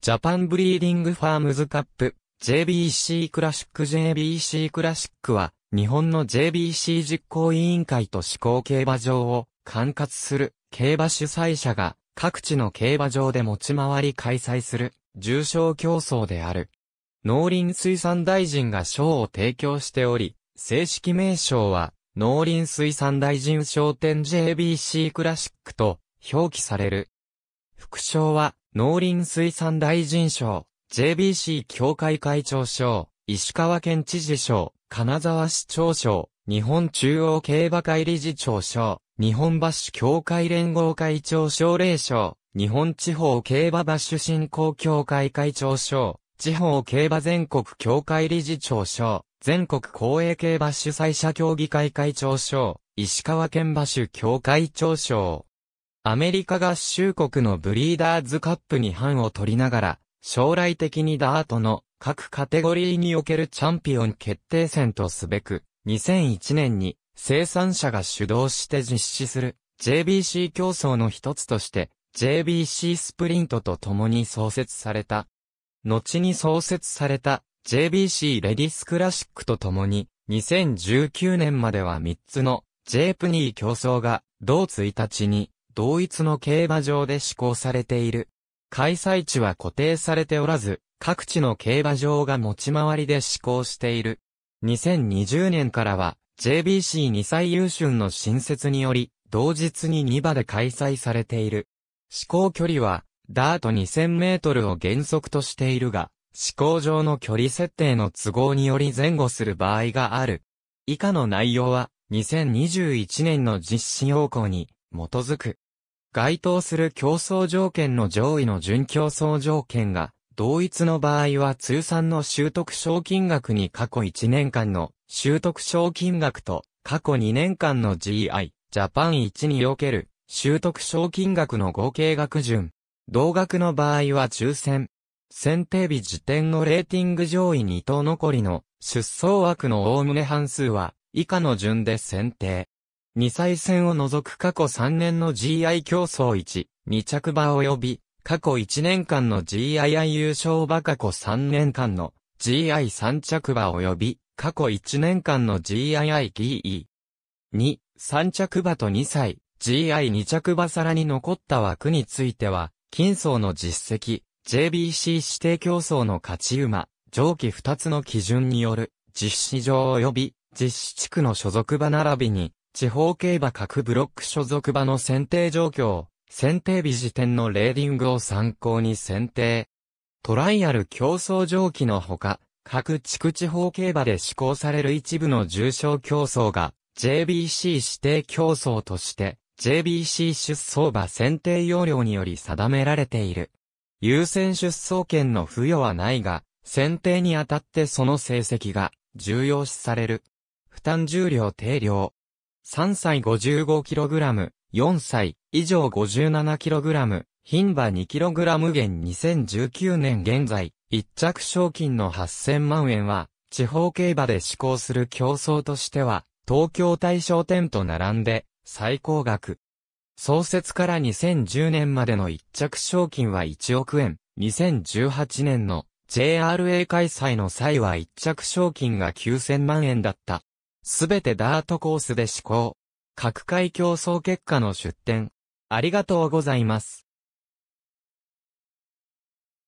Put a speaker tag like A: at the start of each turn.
A: ジャパンブリーディングファームズカップ JBC クラシック JBC クラシックは日本の JBC 実行委員会と施行競馬場を管轄する競馬主催者が各地の競馬場で持ち回り開催する重賞競争である。農林水産大臣が賞を提供しており、正式名称は農林水産大臣商店 JBC クラシックと表記される。副賞は農林水産大臣賞、JBC 協会会長賞、石川県知事賞、金沢市長賞、日本中央競馬会理事長賞、日本バッシュ協会連合会長奨励賞、日本地方競馬バッシュ振興協会会長賞、地方競馬全国協会理事長賞、全国公営競馬主催者協議会会長賞、石川県馬主協会長賞。アメリカ合衆国のブリーダーズカップに範を取りながら、将来的にダートの各カテゴリーにおけるチャンピオン決定戦とすべく、2001年に生産者が主導して実施する JBC 競争の一つとして JBC スプリントと共に創設された。後に創設された JBC レディスクラシックと共に2019年までは3つの J プニー競争が同1日に同一の競馬場で施行されている。開催地は固定されておらず、各地の競馬場が持ち回りで施行している。2020年からは、JBC2 歳優春の新設により、同日に2馬で開催されている。施行距離は、ダート2000メートルを原則としているが、施行上の距離設定の都合により前後する場合がある。以下の内容は、2021年の実施要項に基づく。該当する競争条件の上位の準競争条件が、同一の場合は通算の習得賞金額に過去1年間の習得賞金額と過去2年間の GI、ジャパン1における習得賞金額の合計額順。同額の場合は抽選。選定日時点のレーティング上位2等残りの出走枠の概ね半数は以下の順で選定。2歳戦を除く過去3年の GI 競争1、2着馬及び、過去1年間の GII 優勝馬過去3年間の GI3 着馬及び、過去1年間の GII g ー。2、3着馬と2歳、GI2 着馬らに残った枠については、金層の実績、JBC 指定競争の勝ち馬、上記2つの基準による、実施上及び、実施地区の所属馬並びに、地方競馬各ブロック所属馬の選定状況、選定日時点のレーディングを参考に選定。トライアル競争上記のほか、各地区地方競馬で施行される一部の重賞競争が、JBC 指定競争として、JBC 出走馬選定要領により定められている。優先出走権の付与はないが、選定にあたってその成績が重要視される。負担重量定量、3歳 55kg、4歳以上 57kg、牝馬 2kg 減2019年現在、一着賞金の8000万円は、地方競馬で施行する競争としては、東京大賞店と並んで、最高額。創設から2010年までの一着賞金は1億円、2018年の JRA 開催の際は一着賞金が9000万円だった。すべてダートコースで施行。各界競争結果の出展。ありがとうございます。